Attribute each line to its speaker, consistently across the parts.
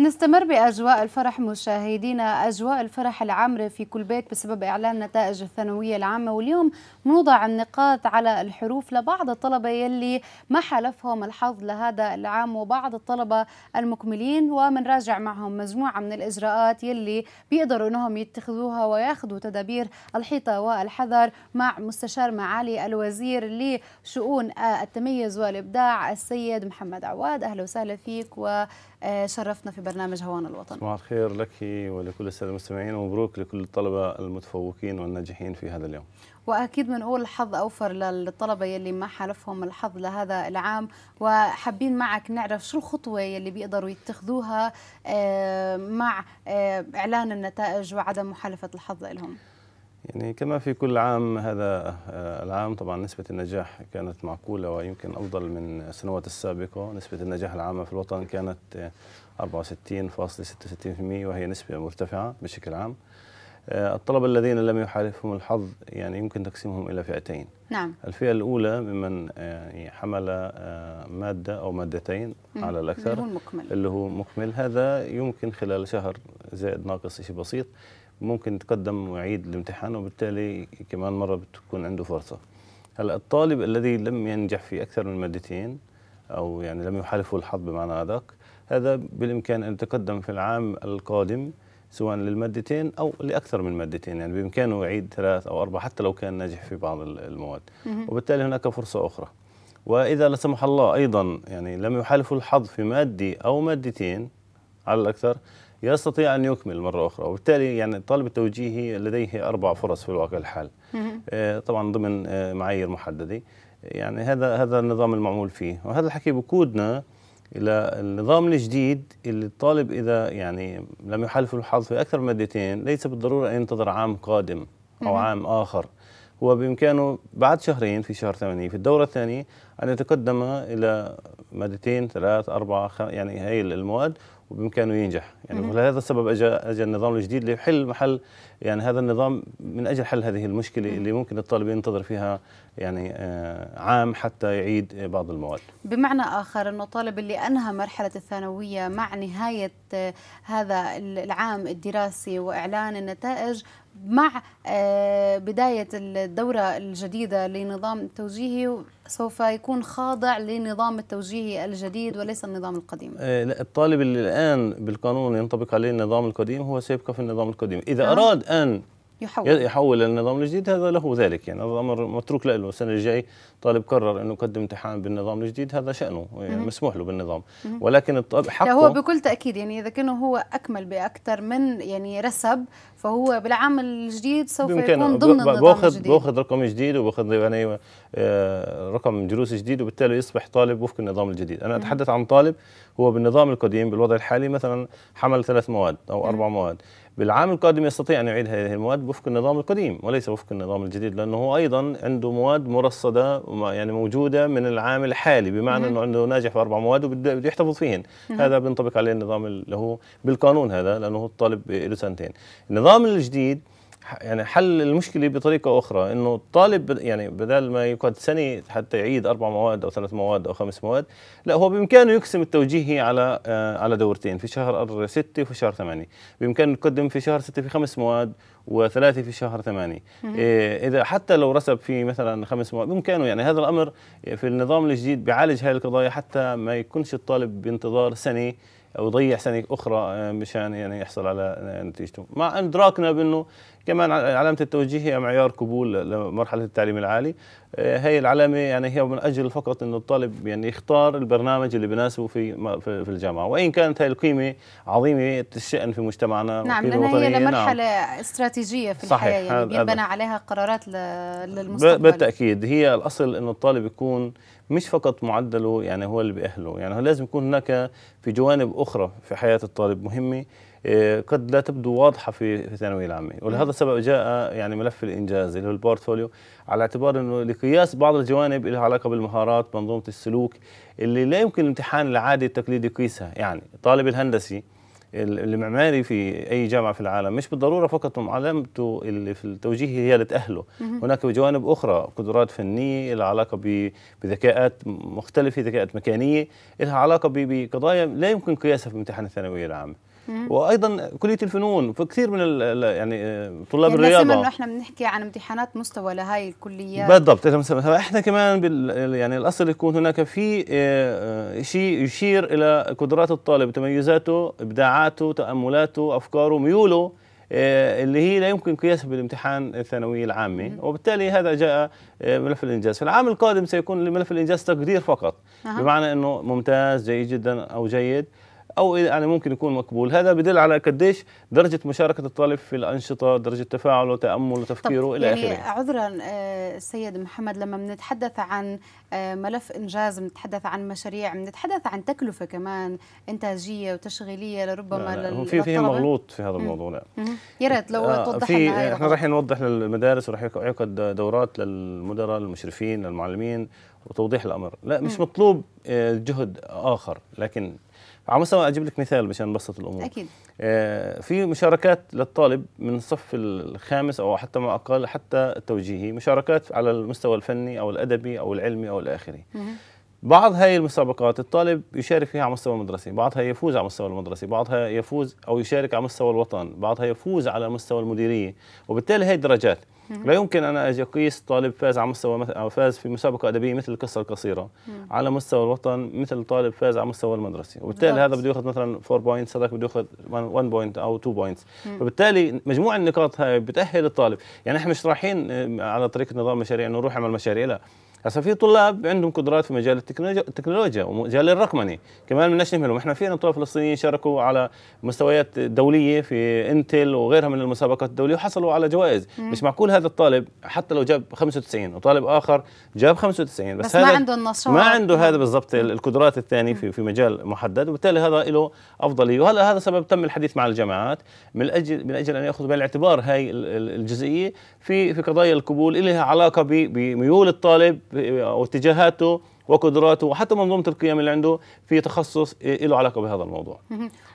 Speaker 1: نستمر بأجواء الفرح مشاهدينا أجواء الفرح العامرة في كل بيت بسبب إعلان نتائج الثانوية العامة واليوم نوضع النقاط على الحروف لبعض الطلبة يلي ما حالفهم الحظ لهذا العام وبعض الطلبة المكملين ومنراجع معهم مجموعة من الإجراءات يلي بيقدروا أنهم يتخذوها وياخذوا تدابير الحيطة والحذر مع مستشار معالي الوزير لشؤون التميز والإبداع السيد محمد عواد أهلا وسهلا فيك وشرفنا في برنامج هوان الوطن صباح
Speaker 2: الخير لك ولكل الساده المستمعين ومبروك لكل الطلبه المتفوقين والناجحين في هذا اليوم
Speaker 1: واكيد بنقول حظ اوفر للطلبه يلي ما حالفهم الحظ لهذا العام وحابين معك نعرف شو الخطوه يلي بيقدروا يتخذوها آه، مع آه، اعلان النتائج وعدم محالفه الحظ لهم
Speaker 2: يعني كما في كل عام هذا آه، العام طبعا نسبة النجاح كانت معقولة ويمكن أفضل من السنوات السابقة نسبة النجاح العامة في الوطن كانت 64.66% وهي نسبة مرتفعة بشكل عام آه، الطلبة الذين لم يحالفهم الحظ يعني يمكن تقسيمهم إلى فئتين نعم. الفئة الأولى ممن آه، يعني حمل آه، مادة أو مادتين مم. على الأكثر اللي هو مكمل. اللي هو مكمل هذا يمكن خلال شهر زائد ناقص شيء بسيط ممكن يتقدم ويعيد الامتحان وبالتالي كمان مرة بتكون عنده فرصة هلا الطالب الذي لم ينجح في أكثر من مادتين أو يعني لم يحالفه الحظ بمعنى أدق هذا بالإمكان أن يتقدم في العام القادم سواء للمادتين أو لأكثر من مادتين يعني بإمكانه يعيد ثلاث أو أربع حتى لو كان ناجح في بعض المواد وبالتالي هناك فرصة أخرى وإذا لا سمح الله أيضا يعني لم يحالف الحظ في مادة أو مادتين على الأكثر يستطيع أن يكمل مرة أخرى وبالتالي يعني الطالب التوجيهي لديه أربع فرص في الواقع الحال آه، طبعا ضمن آه، معايير محددة يعني هذا هذا النظام المعمول فيه وهذا الحكي بقودنا الى النظام الجديد اللي الطالب اذا يعني لم يحالفه الحظ في اكثر من مادتين ليس بالضروره ان ينتظر عام قادم او عام اخر هو بإمكانه بعد شهرين في شهر ثمانية في الدورة الثانية أن يتقدم إلى مادتين ثلاث أربعة خم... يعني هي المواد وبامكانه ينجح يعني ولهذا السبب اجى اجى النظام الجديد ليحل محل يعني هذا النظام من اجل حل هذه المشكله اللي ممكن الطالب ينتظر فيها يعني آه، عام حتى يعيد بعض المواد
Speaker 1: بمعنى اخر انه الطالب اللي انهى مرحله الثانويه مع نهايه آه، هذا العام الدراسي واعلان النتائج مع آه، بداية الدورة الجديدة لنظام توجيهي سوف يكون خاضع لنظام التوجيهي الجديد وليس النظام القديم
Speaker 2: آه، الطالب اللي الآن بالقانون ينطبق عليه النظام القديم هو سيبقى في النظام القديم إذا أه؟ أراد أن يحول يحول النظام الجديد هذا له ذلك يعني هذا امر متروك له السنه الجاي طالب قرر انه يقدم امتحان بالنظام الجديد هذا شانه يعني مسموح له بالنظام ولكن الطالب حقه هو بكل
Speaker 1: تاكيد يعني اذا كان هو اكمل باكثر من يعني رسب فهو بالعام الجديد سوف يكون ضمن النظام الجديد
Speaker 2: باخذ رقم جديد وباخذ يعني آه، رقم جلوس جديد وبالتالي يصبح طالب وفق النظام الجديد انا اتحدث عن طالب هو بالنظام القديم بالوضع الحالي مثلا حمل ثلاث مواد او اربع مواد بالعام القادم يستطيع أن يعيد هذه المواد وفق النظام القديم وليس وفق النظام الجديد لأنه هو أيضا عنده مواد مرصدة يعني موجودة من العام الحالي بمعنى أنه عنده ناجح في أربع مواد وبده يحتفظ فيهن هذا بينطبق عليه النظام اللي هو بالقانون هذا لأنه هو الطالب له سنتين النظام النظام الجديد يعني حل المشكله بطريقه اخرى انه الطالب يعني بدل ما يقعد سنه حتى يعيد اربع مواد او ثلاث مواد او خمس مواد لا هو بامكانه يقسم التوجيهي على آه على دورتين في شهر 6 وفي شهر 8 بامكانه يقدم في شهر 6 في خمس مواد وثلاثه في شهر ثمانية إيه اذا حتى لو رسب في مثلا خمس مواد بامكانه يعني هذا الامر في النظام الجديد بيعالج هذه القضايا حتى ما يكونش الطالب بانتظار سنه او يضيع سنه اخرى آه، مشان يعني يحصل على نتيجته مع ادراكنا بانه كمان علامه التوجيه هي معيار قبول لمرحله التعليم العالي آه، هي العلامه يعني هي من اجل فقط انه الطالب يعني يختار البرنامج اللي بناسبه في في الجامعه وان كانت هاي القيمه عظيمه الشان في مجتمعنا نعم لانها هي نعم. لمرحله نعم.
Speaker 1: استراتيجيه في صحيح الحياه يعني بينبنى عليها قرارات للمستقبل
Speaker 2: بالتاكيد هي الاصل انه الطالب يكون مش فقط معدله يعني هو اللي بأهله يعني لازم يكون هناك في جوانب أخرى في حياة الطالب مهمة آه، قد لا تبدو واضحة في الثانوية العامة ولهذا السبب جاء يعني ملف الإنجاز اللي هو البورتفوليو على اعتبار أنه لقياس بعض الجوانب لها علاقة بالمهارات منظومة السلوك اللي لا يمكن الامتحان العادي التقليدي يقيسها يعني طالب الهندسي المعماري في اي جامعه في العالم مش بالضروره فقط معلمته اللي في التوجيه هي اللي تاهله هناك جوانب اخرى قدرات فنيه لها علاقه بذكاءات مختلفه ذكاءات مكانيه لها علاقه بقضايا لا يمكن قياسها في امتحان الثانويه العامه وايضا كليه الفنون فكثير من يعني آه، طلاب يعني الرياضه انه
Speaker 1: احنا بنحكي عن امتحانات مستوى لهي الكليات
Speaker 2: بالضبط احنا كمان يعني الاصل يكون هناك في آه، آه، شيء يشير الى قدرات الطالب تميزاته ابداعاته تاملاته افكاره ميوله اللي هي لا يمكن قياسها بالامتحان الثانوية العامة وبالتالي هذا جاء ملف الإنجاز في العام القادم سيكون لملف الإنجاز تقدير فقط أه. بمعنى أنه ممتاز جيد جدا أو جيد او يعني ممكن يكون مقبول هذا بدل على قديش درجه مشاركه الطالب في الانشطه درجه تفاعله تامله تفكيره الى يعني اخره
Speaker 1: عذرا السيد آه، محمد لما بنتحدث عن آه، ملف انجاز بنتحدث عن مشاريع بنتحدث عن تكلفه كمان انتاجيه وتشغيليه لربما لا لا في في مغلوط
Speaker 2: في هذا الموضوع لا
Speaker 1: يا ريت لو آه توضح لنا آه، احنا راح
Speaker 2: نوضح للمدارس وراح يعقد دورات للمدراء للمشرفين للمعلمين وتوضيح الامر لا مش مطلوب جهد اخر لكن على مستوى اجيب لك مثال مشان نبسط الامور اكيد آه، في مشاركات للطالب من الصف الخامس او حتى ما اقل حتى التوجيهي مشاركات على المستوى الفني او الادبي او العلمي او الاخري بعض هاي المسابقات الطالب يشارك فيها على مستوى المدرسي بعضها يفوز على مستوى المدرسي بعضها يفوز او يشارك على مستوى الوطن بعضها يفوز على مستوى المديريه وبالتالي هي درجات لا يمكن انا اجي اقيس طالب فاز على مستوى او فاز في مسابقه ادبيه مثل القصه القصيره على مستوى الوطن مثل طالب فاز على مستوى المدرسه وبالتالي هذا بده ياخذ مثلا 4 بوينتس هذاك بده ياخذ 1 بوينت او 2 بوينتس فبالتالي مجموع النقاط هاي بتاهل الطالب يعني احنا مش رايحين آه، على طريقه نظام مشاريع انه نروح اعمل مشاريع لا هسه في طلاب عندهم قدرات في مجال التكنولوجيا ومجال الرقمنه كمان بدناش نهملهم احنا في طلاب فلسطينيين شاركوا على مستويات دوليه في انتل وغيرها من المسابقات الدوليه وحصلوا على جوائز مم. مش معقول هذا الطالب حتى لو جاب 95 وطالب اخر جاب 95 بس, بس هذا ما عنده النشاط ما عنده هذا بالضبط القدرات الثانيه في في مجال محدد وبالتالي هذا له افضليه وهلا هذا سبب تم الحديث مع الجامعات من اجل من اجل ان ياخذوا بعين الاعتبار هاي الجزئيه في في قضايا القبول اللي لها علاقه بميول الطالب واتجاهاته وقدراته وحتى منظومه القيم اللي عنده في تخصص له علاقه بهذا الموضوع.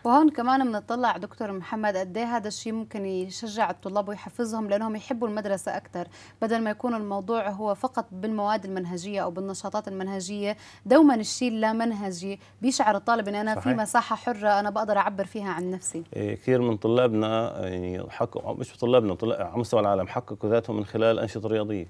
Speaker 1: وهون كمان بنطلع دكتور محمد قد ايه هذا الشيء ممكن يشجع الطلاب ويحفزهم لانهم يحبوا المدرسه اكثر بدل ما يكون الموضوع هو فقط بالمواد المنهجيه او بالنشاطات المنهجيه دوما الشيء اللامنهجي بيشعر الطالب ان انا صحيح. في مساحه حره انا بقدر اعبر فيها عن نفسي.
Speaker 2: إيه، كثير من طلابنا يعني حققوا مش طلابنا على مستوى العالم حققوا ذاتهم من خلال انشطه رياضيه.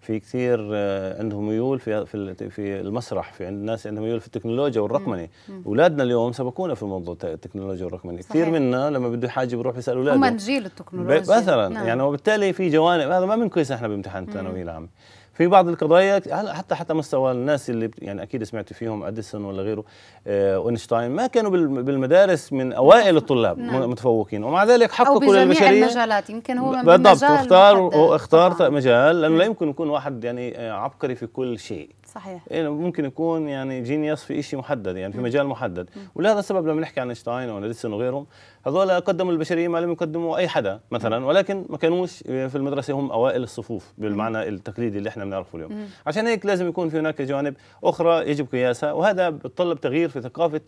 Speaker 2: في كثير آه، عندهم ميول في في في المسرح في عند الناس عندهم ميول في التكنولوجيا والرقمنه اولادنا اليوم سبقونا في موضوع التكنولوجيا والرقمنه كثير منا لما بده حاجه بروح يسال اولاده هم جيل
Speaker 1: التكنولوجيا مثلا نعم. يعني
Speaker 2: وبالتالي في جوانب هذا ما بنقيس احنا بامتحان الثانوي العام في بعض القضايا حتى حتى مستوى الناس اللي يعني اكيد سمعت فيهم اديسون ولا غيره آه اونشتاين ما كانوا بالمدارس من اوائل الطلاب نعم. متفوقين ومع ذلك حققوا للبشريه او بجميع
Speaker 1: المجالات يمكن هو بالضبط واختار
Speaker 2: واختار مجال لانه لا نعم. يمكن يكون واحد يعني آه، عبقري في كل شيء صحيح يعني ممكن يكون يعني جينيوس في شيء محدد يعني في مجال محدد ولهذا السبب لما نحكي عن اينشتاين واديسون وغيرهم هذول قدموا البشريه ما لم يقدموا اي حدا مثلا ولكن ما كانوش في المدرسه هم اوائل الصفوف بالمعنى التقليدي اللي احنا بنعرفه اليوم عشان هيك لازم يكون في هناك جوانب اخرى يجب قياسها وهذا بتطلب تغيير في ثقافه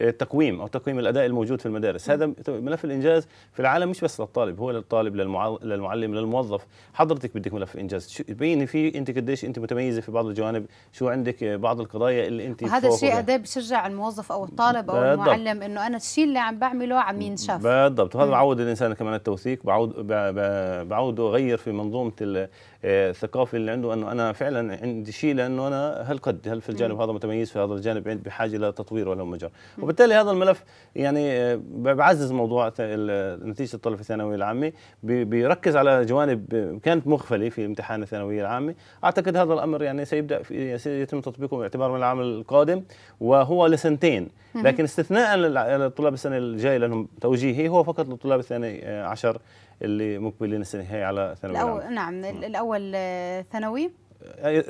Speaker 2: التقويم او تقويم الاداء الموجود في المدارس، هذا ملف الانجاز في العالم مش بس للطالب هو للطالب للمعلم للموظف، حضرتك بدك ملف انجاز تبيني فيه انت قديش انت متميزه في بعض الجوانب، شو عندك بعض القضايا اللي انت هذا الشيء اداء
Speaker 1: بشجع الموظف او الطالب او المعلم انه انا الشيء اللي عم بعمله عم ينشاف
Speaker 2: بالضبط وهذا بعود الانسان كمان التوثيق بعود بعوده غير في منظومه الثقافي اللي عنده انه انا فعلا عندي شيء لانه انا هالقد هل في الجانب هذا متميز في هذا الجانب بحاجه لتطوير ولا مجال وبالتالي هذا الملف يعني آه، بعزز موضوع نتيجه الطلبه الثانويه العامه بيركز على جوانب كانت مغفله في امتحان الثانويه العامه اعتقد هذا الامر يعني سيبدا يتم تطبيقه باعتبار من العام القادم وهو لسنتين لكن استثناء للطلاب السنه الجايه لانهم توجيهي هو فقط للطلاب الثاني آه، عشر اللي مقبلين السنه هي على نعم، آه، ثانوي
Speaker 1: نعم, نعم. الاول ثانوي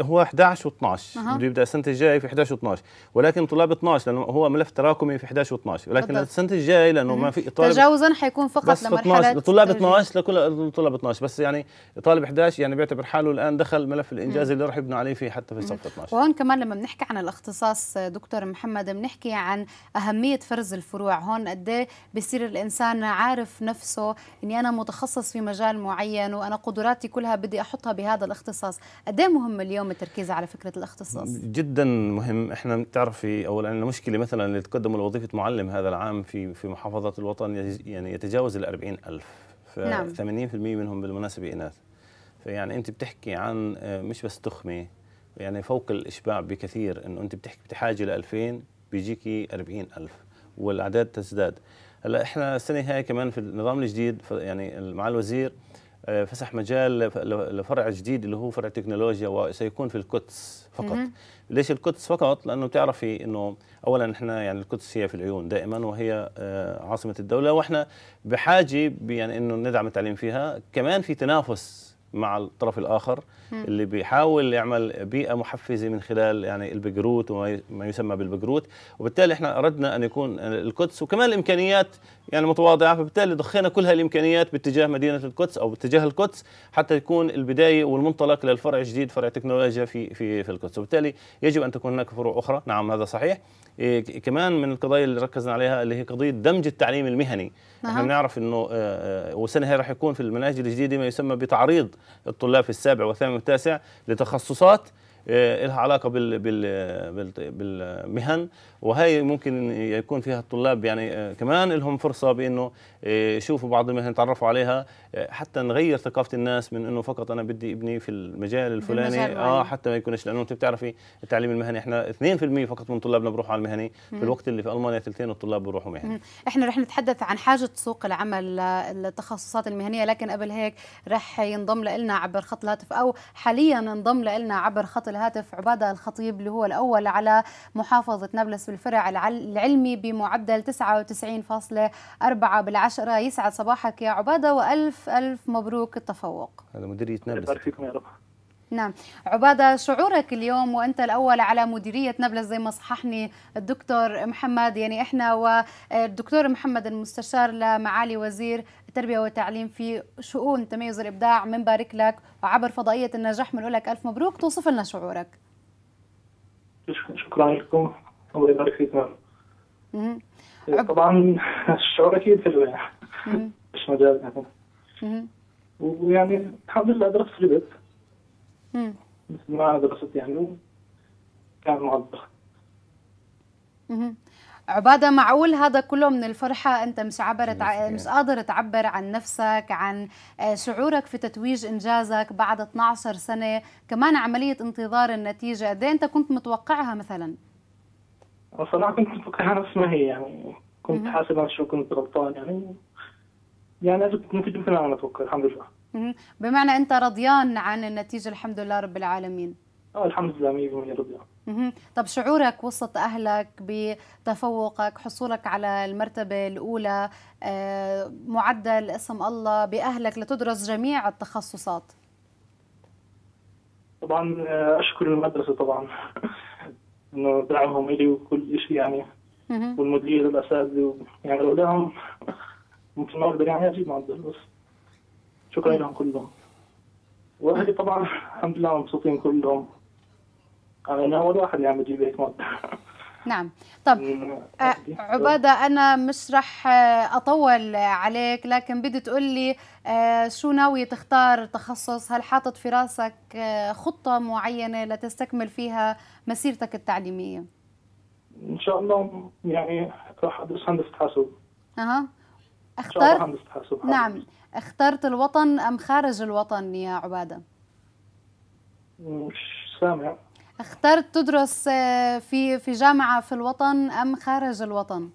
Speaker 2: هو 11 و12 أه. بده يبدا السنه الجايه في 11 و12 ولكن طلاب 12 لانه هو ملف تراكمي في 11 و12 ولكن بالضبط. السنه الجايه لانه ما في طالب تجاوزا
Speaker 1: حيكون فقط بس لمرحله 12
Speaker 2: لطلاب 12 لكل طلاب 12 بس يعني طالب 11 يعني بيعتبر حاله الان دخل ملف الانجاز مم. اللي راح يبنوا عليه فيه حتى في صف 12
Speaker 1: وهون كمان لما بنحكي عن الاختصاص دكتور محمد بنحكي عن اهميه فرز الفروع هون قد إيه بصير الانسان عارف نفسه اني انا متخصص في مجال معين وانا قدراتي كلها بدي احطها بهذا الاختصاص قد إيه مهم مهم اليوم التركيز على فكره الاختصاص؟
Speaker 2: جدا مهم، احنا بتعرفي اولا المشكله مثلا اللي تقدموا لوظيفه معلم هذا العام في في محافظه الوطن يعني يتجاوز ال 40000 ف 80% نعم. منهم بالمناسبه اناث. فيعني انت بتحكي عن آه، مش بس تخمه يعني فوق الاشباع بكثير انه انت بتحكي بحاجه ل 2000 بيجيكي 40000 والاعداد تزداد. هلا احنا السنه هاي كمان في النظام الجديد يعني مع الوزير آه، فسح مجال لفرع جديد اللي هو فرع تكنولوجيا وسيكون في القدس فقط ليش القدس فقط لانه بتعرفي انه اولا احنا يعني القدس هي في العيون دائما وهي آه، عاصمه الدوله واحنا بحاجه يعني انه ندعم التعليم فيها كمان في تنافس مع الطرف الاخر م. اللي بيحاول يعمل بيئه محفزه من خلال يعني البقروت وما يسمى بالبقروت وبالتالي احنا اردنا ان يكون القدس وكمان الامكانيات يعني متواضعه فبالتالي ضخينا كل هالامكانيات باتجاه مدينه القدس او باتجاه القدس حتى يكون البدايه والمنطلق للفرع الجديد فرع تكنولوجيا في في في القدس وبالتالي يجب ان تكون هناك فروع اخرى نعم هذا صحيح إيه كمان من القضايا اللي ركزنا عليها اللي هي قضيه دمج التعليم المهني نعم. احنا بنعرف انه آه, آه، وسنه هي راح يكون في المناهج الجديده ما يسمى بتعريض الطلاب في السابع والثامن والتاسع لتخصصات إيه، لها علاقه بال بال بالمهن وهي ممكن يكون فيها الطلاب يعني آه، كمان لهم فرصه بانه إيه، يشوفوا بعض المهن يتعرفوا عليها آه، حتى نغير ثقافه الناس من انه فقط انا بدي ابني في المجال الفلاني اه حتى ما يكونش لانه انت بتعرفي التعليم المهني احنا 2% فقط من طلابنا بروحوا على المهني في الوقت اللي في المانيا ثلثين
Speaker 1: الطلاب بروحوا مهني احنا رح نتحدث عن حاجه سوق العمل للتخصصات آه، المهنيه لكن قبل هيك رح ينضم لنا عبر خط الهاتف او حاليا انضم لنا عبر خط الهاتف عبادة الخطيب اللي هو الأول على محافظة نابلس بالفرع العلمي بمعدل 99.4 بالعشرة يسعد صباحك يا عبادة وألف ألف مبروك التفوق
Speaker 2: هذا مديرية نابلس يا رب
Speaker 1: نعم عبادة شعورك اليوم وأنت الأول على مديرية نابلس زي ما صححني الدكتور محمد يعني إحنا والدكتور محمد المستشار لمعالي وزير التربية والتعليم في شؤون تميز الإبداع منبارك لك وعبر فضائية النجاح بنقول لك ألف مبروك توصف لنا شعورك
Speaker 2: شكرا لكم الله يبارك فيكم إيه، طبعا الشعور أكيد حلو يعني. مش مجال ويعني الحمد لله درست في البيت مثل ما درست يعني كان
Speaker 1: اها عبادة معقول هذا كله من الفرحة أنت مش عبر مش قادر تعبر عن نفسك عن آه، شعورك في تتويج إنجازك بعد 12 سنة كمان عملية انتظار النتيجة قد إيه أنت كنت متوقعها مثلا؟
Speaker 2: صراحة كنت متوقعها نفس ما هي يعني كنت حاسب أنا شو كنت غلطان يعني يعني أنا كنت مثل ما أنا متوقع الحمد لله
Speaker 1: بمعنى انت رضيان عن النتيجه الحمد لله رب العالمين اه
Speaker 2: الحمد لله 100% رضيان
Speaker 1: طب شعورك وسط اهلك بتفوقك حصولك على المرتبه الاولى آه، معدل اسم الله باهلك لتدرس جميع التخصصات
Speaker 2: طبعا آه، اشكر المدرسه طبعا انه دعمهم الي وكل شيء يعني والمدير الاساتذه يعني لو لهم ممكن ما اقدر يعني اجيب معدل بس شكرا أيوة. لهم كلهم واهلي طبعا الحمد لله مبسوطين كلهم انا اول واحد يعني بجيب هيك
Speaker 1: نعم طب آه، عبادة أنا مش رح آه، أطول عليك لكن بدي تقول لي آه، شو ناوي تختار تخصص هل حاطط في راسك خطة معينة لتستكمل فيها مسيرتك التعليمية
Speaker 2: إن شاء الله يعني راح أدرس هندسة حاسوب
Speaker 1: أها الله هندسة حاسوب نعم اخترت الوطن أم خارج الوطن يا عبادة؟
Speaker 2: مش سامع
Speaker 1: اخترت تدرس آه، في في جامعة في الوطن أم خارج الوطن؟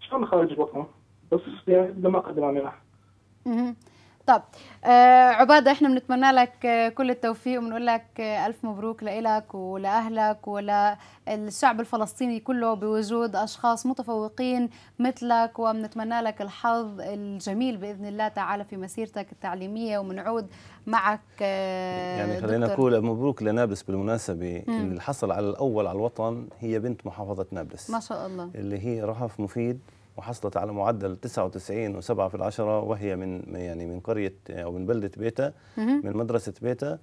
Speaker 2: شلون خارج الوطن؟ بس يعني لما أقدم على
Speaker 1: طب آه عبادة احنا بنتمنى لك آه، كل التوفيق وبنقول لك آه، ألف مبروك لإلك ولأهلك وللشعب الفلسطيني كله بوجود أشخاص متفوقين مثلك وبنتمنى لك الحظ الجميل بإذن الله تعالى في مسيرتك التعليمية وبنعود معك آه يعني خلينا نقول
Speaker 2: مبروك لنابلس بالمناسبة مم. اللي حصل على الأول على الوطن هي بنت محافظة نابلس ما شاء الله اللي هي رهف مفيد وحصلت على معدل 99 و7 في العشرة وهي من يعني من قرية أو من بلدة بيتا من مدرسة بيتا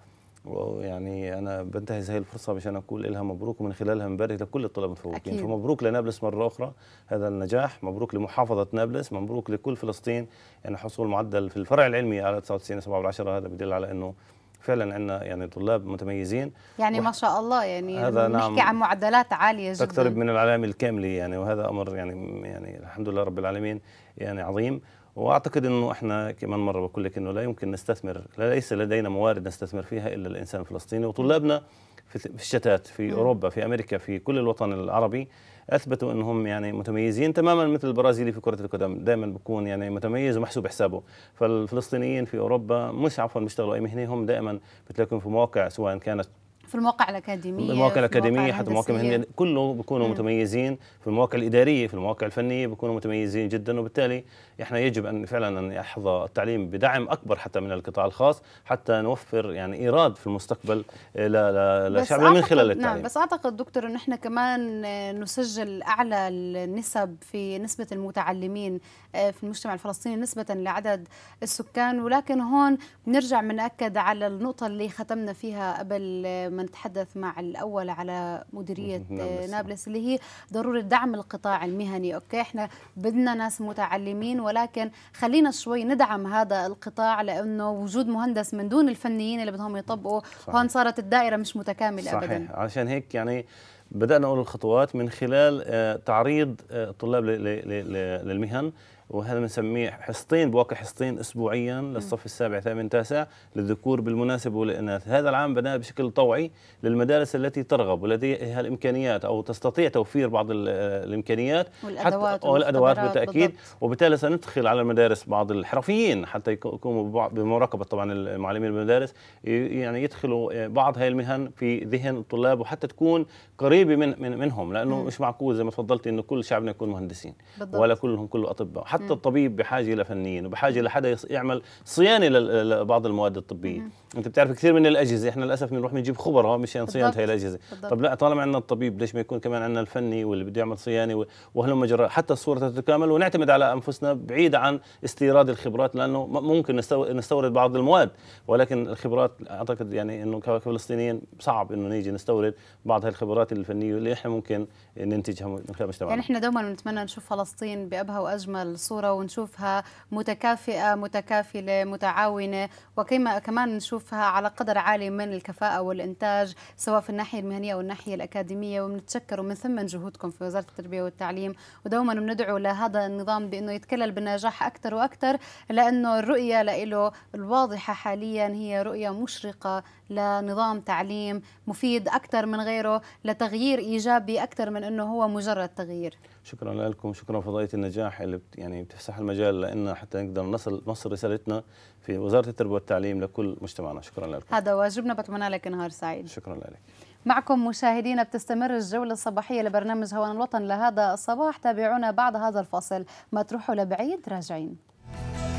Speaker 2: ويعني أنا بنتهز هذه الفرصة مشان أقول لها مبروك ومن خلالها مبارك لكل الطلاب المتفوقين فمبروك لنابلس مرة أخرى هذا النجاح مبروك لمحافظة نابلس مبروك لكل فلسطين يعني حصول معدل في الفرع العلمي على 99 و7 هذا بدل على أنه فعلا عندنا يعني طلاب متميزين
Speaker 1: يعني ما شاء الله يعني هذا نحكي نعم عن معدلات عاليه جدا تقترب
Speaker 2: من العلامه الكامله يعني وهذا امر يعني يعني الحمد لله رب العالمين يعني عظيم واعتقد انه احنا كمان مره بقول لك انه لا يمكن نستثمر ليس لدينا موارد نستثمر فيها الا الانسان الفلسطيني وطلابنا في الشتات في اوروبا في امريكا في كل الوطن العربي اثبتوا انهم يعني متميزين تماما مثل البرازيلي في كره القدم دائما بكون يعني متميز ومحسوب حسابه فالفلسطينيين في اوروبا مش عفوا بيشتغلوا اي مهنه هم دائما بتلاقيهم في مواقع سواء كانت
Speaker 1: في المواقع الاكاديميه المواقع الاكاديميه حتى المواقع الهندسيه
Speaker 2: كله بيكونوا متميزين في المواقع الاداريه في المواقع الفنيه بيكونوا متميزين جدا وبالتالي احنا يجب ان فعلا ان يحظى التعليم بدعم اكبر حتى من القطاع الخاص حتى نوفر يعني ايراد في المستقبل آه، لشعبنا من خلال نعم، التعليم نعم بس
Speaker 1: اعتقد دكتور ان احنا كمان آه، نسجل اعلى النسب في نسبه المتعلمين آه، في المجتمع الفلسطيني نسبه لعدد السكان ولكن هون بنرجع بناكد على النقطه اللي ختمنا فيها قبل ما نتحدث مع الاول على مديريه نعم، نابلس اللي هي ضروره دعم القطاع المهني اوكي احنا بدنا ناس متعلمين ولكن خلينا شوي ندعم هذا القطاع لانه وجود مهندس من دون الفنيين اللي بدهم يطبقوا هون صارت الدائره مش متكامله صحيح. ابدا
Speaker 2: عشان هيك يعني بدأنا نقول الخطوات من خلال آه، تعريض الطلاب آه، للمهن وهذا بنسميه حصتين بواقع حصتين اسبوعيا للصف السابع ثامن تاسع للذكور بالمناسبه والاناث، هذا العام بناه بشكل طوعي للمدارس التي ترغب ولديها الامكانيات او تستطيع توفير بعض الامكانيات والادوات حتى والادوات بالتاكيد وبالتالي سندخل على المدارس بعض الحرفيين حتى يقوموا بمراقبه طبعا المعلمين بالمدارس يعني يدخلوا آه، بعض هذه المهن في ذهن الطلاب وحتى تكون قريبه من, من منهم لانه مش معقول زي ما تفضلتي انه كل شعبنا يكون مهندسين بالضبط. ولا كلهم كله اطباء حتى مم. الطبيب بحاجه الى فنيين وبحاجه لحدا يعمل صيانه لبعض المواد الطبيه مم. انت بتعرف كثير من الاجهزه احنا للاسف بنروح بنجيب خبراء مشان صيانه هاي الاجهزه بالضبط. طب لا طالما عندنا الطبيب ليش ما يكون كمان عندنا الفني واللي بده يعمل صيانه وهلم مجرى حتى الصوره تتكامل ونعتمد على انفسنا بعيد عن استيراد الخبرات لانه ممكن نستورد بعض المواد ولكن الخبرات اعتقد يعني انه كفلسطينيين صعب انه نيجي نستورد بعض هاي الخبرات الفنيه اللي احنا ممكن ننتجها من خلال مجتمعنا يعني
Speaker 1: احنا دوما بنتمنى نشوف فلسطين بابهى واجمل الصورة ونشوفها متكافئة متكافلة متعاونة وكما كمان نشوفها على قدر عالي من الكفاءة والإنتاج سواء في الناحية المهنية أو الناحية الأكاديمية وبنتشكر ومن ثم جهودكم في وزارة التربية والتعليم ودوما بندعو لهذا النظام بأنه يتكلل بالنجاح أكثر وأكثر لأنه الرؤية له الواضحة حاليا هي رؤية مشرقة لنظام تعليم مفيد أكثر من غيره لتغيير إيجابي أكثر من أنه هو مجرد تغيير
Speaker 2: شكرا لكم شكرا فضائيه النجاح اللي بت يعني بتفسح المجال لنا حتى نقدر نصل نصل رسالتنا في وزاره التربيه والتعليم لكل مجتمعنا شكرا لكم
Speaker 1: هذا واجبنا بتمنى لك نهار سعيد شكرا لك معكم مشاهدينا بتستمر الجولة الصباحية لبرنامج هوان الوطن لهذا الصباح تابعونا بعد هذا الفاصل ما تروحوا لبعيد راجعين